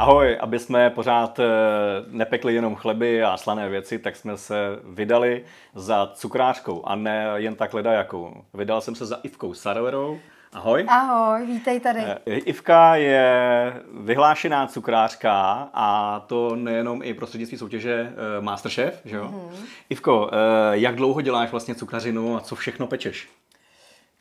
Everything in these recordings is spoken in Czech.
Ahoj, aby jsme pořád eh, nepekli jenom chleby a slané věci, tak jsme se vydali za cukrářkou a ne jen tak ledajakou. Vydal jsem se za Ivkou Sarverou. Ahoj. Ahoj, vítej tady. Eh, Ivka je vyhlášená cukrářka a to nejenom i prostřednictví soutěže eh, Masterchef, že jo? Mm. Ivko, jak dlouho děláš vlastně cukrařinu a co všechno pečeš?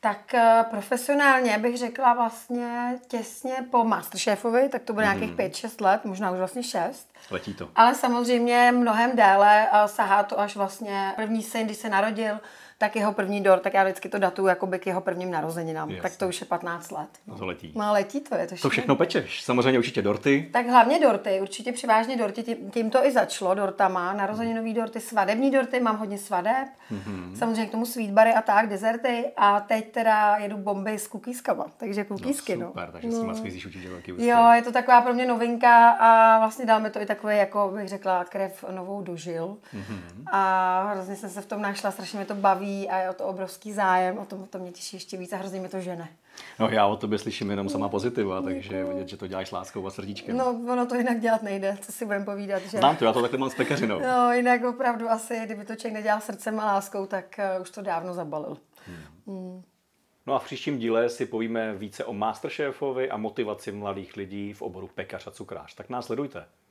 Tak eh, profesionálně bych řekla vlastně těsně po Masterchefovi, tak to bude mhm. nějakých mm. 5-6 let, možná už vlastně 6. Letí to. Ale samozřejmě mnohem déle eh, sahá to až vlastně první syn, když se narodil, tak jeho první dort, tak já vždycky to datuju by k jeho prvním narozeninám. Jasne. Tak to už je 15 let. No. To letí. No letí to, je to To všechno pečeš, samozřejmě určitě dorty. Tak hlavně dorty, určitě převážně dorty, tím, tím to i začalo, dortama, narozeninový dorty, svadební dorty, mám hodně svadeb, mm-hmm. samozřejmě k tomu sweetbary a tak, dezerty a teď teda jedu bomby s kukískama, takže kukísky. No, no, super, no. takže no. s nima určitě velký úspěch. Jo, je to taková pro mě novinka a vlastně dáme to i takové, jako bych řekla, krev novou dožil. Mm-hmm. A hrozně jsem se v tom našla, strašně mě to baví baví a je o to obrovský zájem, o tom to mě těší ještě víc a hrozně mě to žene. No já o tobě slyším jenom sama pozitiva, takže vidět, že to děláš láskou a srdíčkem. No ono to jinak dělat nejde, co si budeme povídat. Že? Znám to, já to takhle mám s pekařinou. No jinak opravdu asi, kdyby to člověk nedělal srdcem a láskou, tak eh, už to dávno zabalil. Hmm. Hmm. No a v příštím díle si povíme více o Masterchefovi a motivaci mladých lidí v oboru pekař a cukrář. Tak nás sledujte.